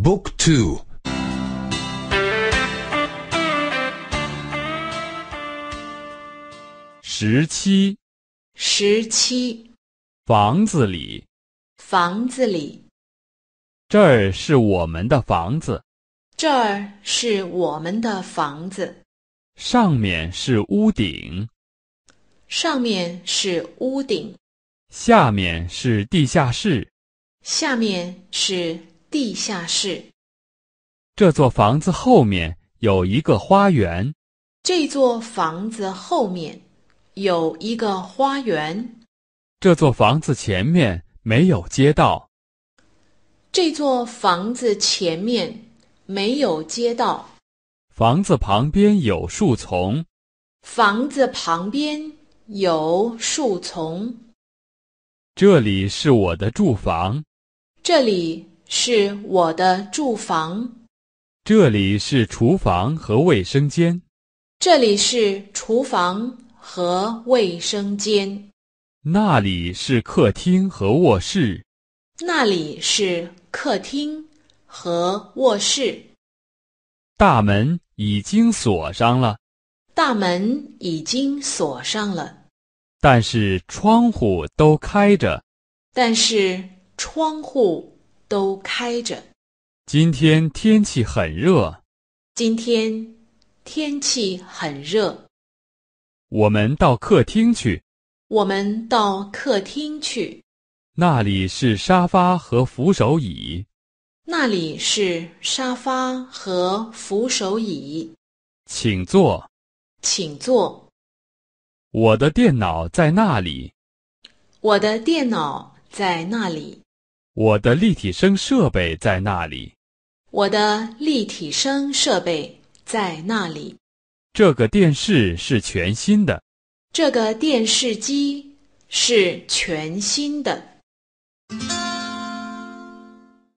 Book two. 十七，十七。房子里，房子里。这儿是我们的房子，这儿是我们的房子。上面是屋顶，上面是屋顶。下面是地下室，下面是。地下室。这座房子后面有一个花园。这座房子后面有一个花园。这座房子前面没有街道。这座房子前面没有街道。房子旁边有树丛。房子旁边有树丛。这里是我的住房。这里。是我的住房，这里是厨房和卫生间，这里是厨房和卫生间，那里是客厅和卧室，那里是客厅和卧室，大门已经锁上了，大门已经锁上了，但是窗户都开着，但是窗户。都开着。今天天气很热。今天天气很热。我们到客厅去。我们到客厅去。那里是沙发和扶手椅。那里是沙发和扶手椅。请坐，请坐。我的电脑在那里。我的电脑在那里。我的立体声设备在那里？我的立体声设备在那里？这个电视是全新的。这个电视机是全新的。